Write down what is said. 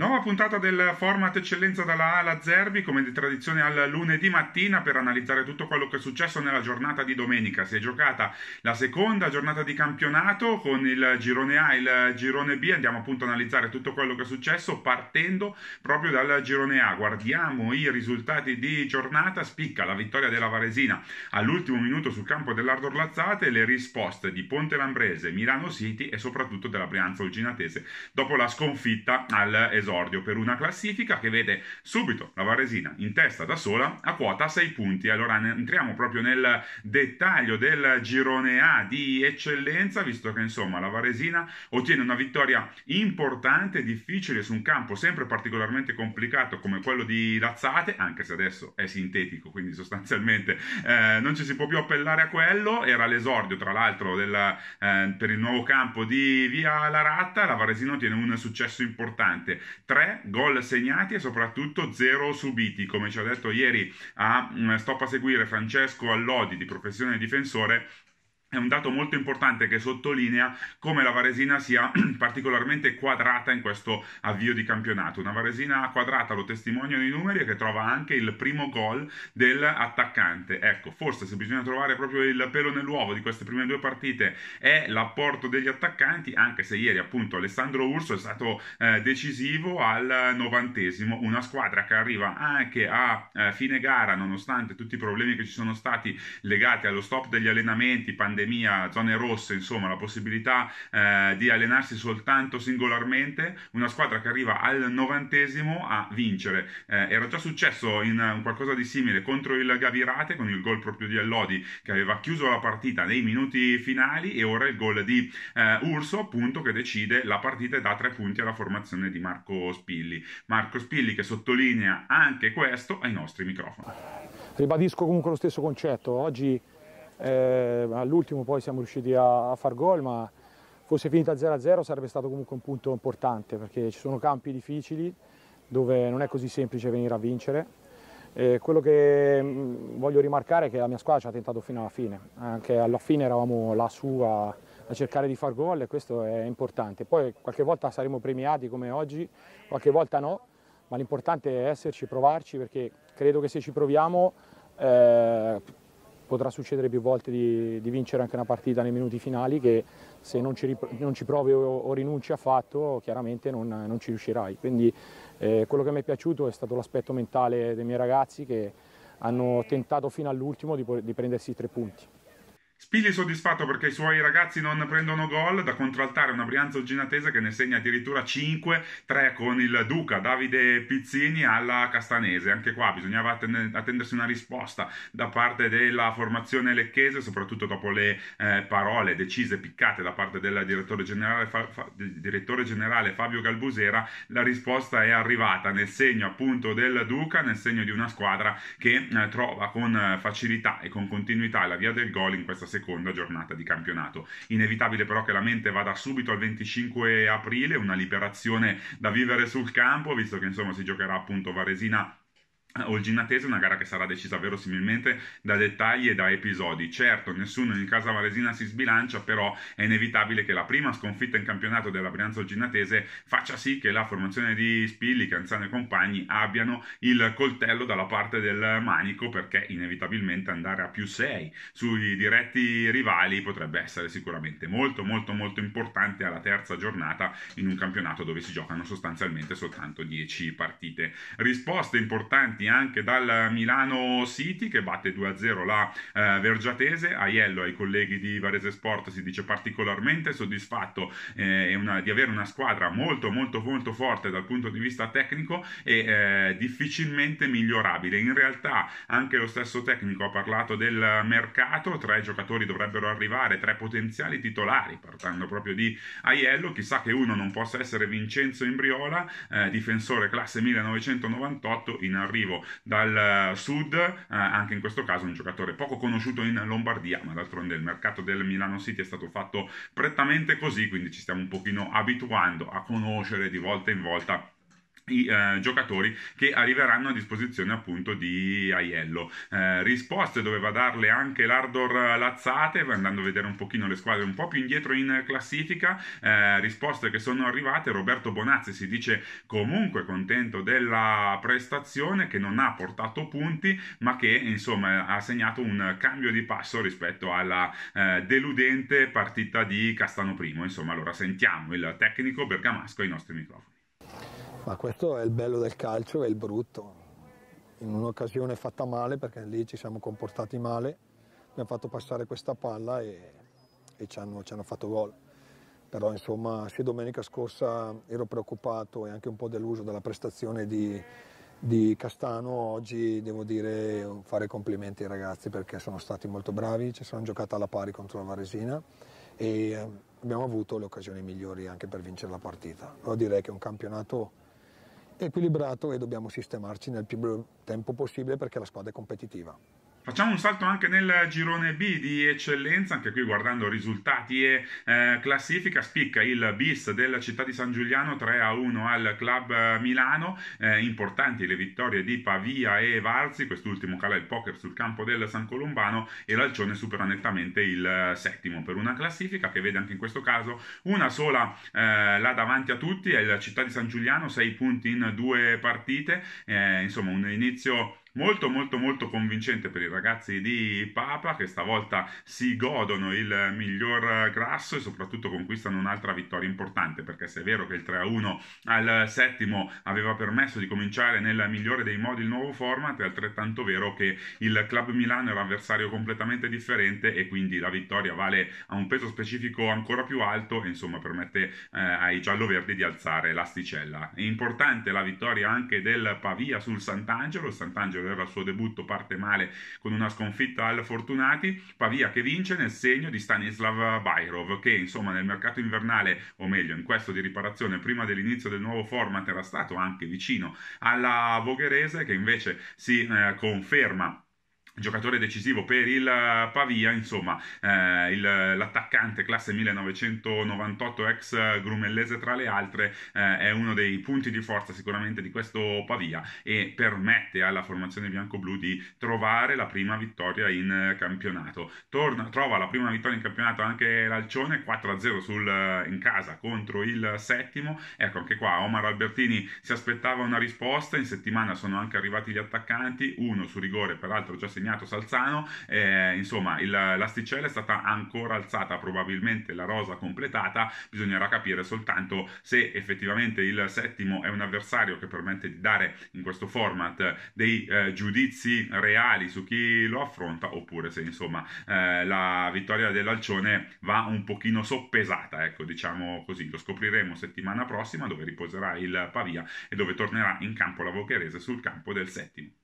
Nuova puntata del format Eccellenza dalla A alla Zerbi, come di tradizione al lunedì mattina, per analizzare tutto quello che è successo nella giornata di domenica. Si è giocata la seconda giornata di campionato con il girone A e il girone B. Andiamo appunto a analizzare tutto quello che è successo partendo proprio dal girone A. Guardiamo i risultati di giornata. Spicca la vittoria della Varesina all'ultimo minuto sul campo dell'Ardor Lazzate, le risposte di Ponte Lambrese, Milano City e soprattutto della Brianza Olginatese dopo la sconfitta al esonero esordio per una classifica che vede subito la Varesina in testa da sola a quota 6 punti. Allora entriamo proprio nel dettaglio del girone A di eccellenza, visto che insomma la Varesina ottiene una vittoria importante, difficile su un campo sempre particolarmente complicato come quello di Lazzate, anche se adesso è sintetico, quindi sostanzialmente eh, non ci si può più appellare a quello. Era l'esordio tra l'altro della, eh, per il nuovo campo di Via Laratta, la Varesina ottiene un successo importante. 3 gol segnati e soprattutto 0 subiti, come ci ha detto ieri a ah, mm, Stop a seguire Francesco Allodi di professione difensore è un dato molto importante che sottolinea come la Varesina sia particolarmente quadrata in questo avvio di campionato. Una Varesina quadrata lo testimoniano i numeri e che trova anche il primo gol dell'attaccante. Ecco, forse se bisogna trovare proprio il pelo nell'uovo di queste prime due partite è l'apporto degli attaccanti, anche se ieri appunto Alessandro Urso è stato eh, decisivo al novantesimo. Una squadra che arriva anche a eh, fine gara, nonostante tutti i problemi che ci sono stati legati allo stop degli allenamenti, pandemia, pandemia, zone rosse, insomma, la possibilità eh, di allenarsi soltanto singolarmente, una squadra che arriva al novantesimo a vincere. Eh, era già successo in eh, qualcosa di simile contro il Gavirate con il gol proprio di Allodi che aveva chiuso la partita nei minuti finali e ora il gol di eh, Urso appunto che decide la partita e dà tre punti alla formazione di Marco Spilli. Marco Spilli che sottolinea anche questo ai nostri microfoni. Ribadisco comunque lo stesso concetto, oggi eh, all'ultimo poi siamo riusciti a, a far gol, ma fosse finita 0-0 sarebbe stato comunque un punto importante perché ci sono campi difficili dove non è così semplice venire a vincere. E quello che mm, voglio rimarcare è che la mia squadra ci ha tentato fino alla fine, anche alla fine eravamo lassù a, a cercare di far gol e questo è importante. Poi qualche volta saremo premiati come oggi, qualche volta no, ma l'importante è esserci, provarci perché credo che se ci proviamo eh, potrà succedere più volte di, di, vincere anche una partita nei minuti finali che se non ci, non ci provi o, o, rinunci affatto chiaramente non, non ci riuscirai. Quindi eh, quello che mi è piaciuto è stato l'aspetto mentale dei miei ragazzi che hanno tentato fino all'ultimo di, di prendersi tre punti. Spilli soddisfatto perché i suoi ragazzi non prendono gol, da contraltare una Brianza Uginatese che ne segna addirittura 5, 3 con il Duca, Davide Pizzini alla Castanese. Anche qua bisognava attendersi una risposta da parte della formazione lecchese, soprattutto dopo le eh, parole decise, piccate da parte del direttore generale, fa, fa, direttore generale Fabio Galbusera. La risposta è arrivata nel segno appunto del Duca, nel segno di una squadra che eh, trova con eh, facilità e con continuità la via del gol in questa seconda giornata di campionato. Inevitabile però che la mente vada subito al 25 aprile, una liberazione da vivere sul campo, visto che insomma si giocherà appunto Varesina eh, Olginatese è una gara che sarà decisa verosimilmente da dettagli e da episodi. Certo, nessuno in casa varesina si sbilancia, però è inevitabile che la prima sconfitta in campionato della Brianza Olginatese faccia sì che la formazione di Spilli, Canzano e compagni abbiano il coltello dalla parte del manico, perché inevitabilmente andare a più 6 sui diretti rivali potrebbe essere sicuramente molto molto molto importante alla terza giornata in un campionato dove si giocano sostanzialmente soltanto 10 partite. Risposte importanti importanti anche dal Milano City che batte 2-0 la eh, Vergiatese. Aiello ai colleghi di Varese Sport si dice particolarmente soddisfatto eh, una, di avere una squadra molto molto molto forte dal punto di vista tecnico e eh, difficilmente migliorabile. In realtà anche lo stesso tecnico ha parlato del mercato, tre giocatori dovrebbero arrivare, tre potenziali titolari, parlando proprio di Aiello, chissà che uno non possa essere Vincenzo Imbriola, eh, difensore classe 1998 in arrivo arrivo dal eh, sud, eh, anche in questo caso un giocatore poco conosciuto in Lombardia, ma d'altronde il mercato del Milano City è stato fatto prettamente così, quindi ci stiamo un pochino abituando a conoscere di volta in volta i eh, giocatori che arriveranno a disposizione appunto di Aiello. Eh, risposte doveva darle anche l'Ardor Lazzate, andando a vedere un pochino le squadre un po' più indietro in classifica, eh, risposte che sono arrivate, Roberto Bonazzi si dice comunque contento della prestazione che non ha portato punti ma che insomma ha segnato un cambio di passo rispetto alla eh, deludente partita di Castano Primo, insomma allora sentiamo il tecnico bergamasco ai nostri microfoni. Ma questo è il bello del calcio e il brutto. In un'occasione fatta male, perché lì ci siamo comportati male, abbiamo fatto passare questa palla e, e ci, hanno, ci hanno fatto gol. Però insomma, sì, domenica scorsa ero preoccupato e anche un po' deluso dalla prestazione di, di Castano, oggi devo dire fare complimenti ai ragazzi perché sono stati molto bravi, ci sono giocati alla pari contro la Varesina e ehm, abbiamo avuto le occasioni migliori anche per vincere la partita. Però direi che è un campionato equilibrato e dobbiamo sistemarci nel più breve tempo possibile perché la squadra è competitiva. Facciamo un salto anche nel girone B di eccellenza, anche qui guardando risultati e eh, classifica, spicca il bis della città di San Giuliano 3 a 1 al Club eh, Milano, eh, importanti le vittorie di Pavia e Varzi, quest'ultimo cala il poker sul campo del San Colombano e l'Alcione supera nettamente il eh, settimo per una classifica che vede anche in questo caso una sola eh, là davanti a tutti, è la città di San Giuliano, 6 punti in due partite, eh, insomma un inizio molto molto molto convincente per i ragazzi di Papa che stavolta si godono il miglior grasso e soprattutto conquistano un'altra vittoria importante perché se è vero che il 3-1 al settimo aveva permesso di cominciare nel migliore dei modi il nuovo format è altrettanto vero che il Club Milano era avversario completamente differente e quindi la vittoria vale a un peso specifico ancora più alto e insomma permette eh, ai gialloverdi di alzare l'asticella. È importante la vittoria anche del Pavia sul Sant'Angelo, il Sant'Angelo vantaggio, il suo debutto parte male con una sconfitta al Fortunati, Pavia che vince nel segno di Stanislav Bairov che insomma nel mercato invernale, o meglio in questo di riparazione prima dell'inizio del nuovo format era stato anche vicino alla Vogherese che invece si eh, conferma giocatore decisivo per il Pavia, insomma, eh, il, l'attaccante classe 1998 ex grumellese tra le altre eh, è uno dei punti di forza sicuramente di questo Pavia e permette alla formazione bianco-blu di trovare la prima vittoria in campionato. Torna, trova la prima vittoria in campionato anche l'Alcione 4-0 sul, in casa contro il settimo. Ecco, anche qua Omar Albertini si aspettava una risposta, in settimana sono anche arrivati gli attaccanti, uno su rigore peraltro già segnato segnato Salzano, eh, insomma l'asticella è stata ancora alzata, probabilmente la rosa completata, bisognerà capire soltanto se effettivamente il settimo è un avversario che permette di dare in questo format dei eh, giudizi reali su chi lo affronta oppure se insomma eh, la vittoria dell'Alcione va un pochino soppesata, ecco diciamo così, lo scopriremo settimana prossima dove riposerà il Pavia e dove tornerà in campo la Vocherese sul campo del settimo.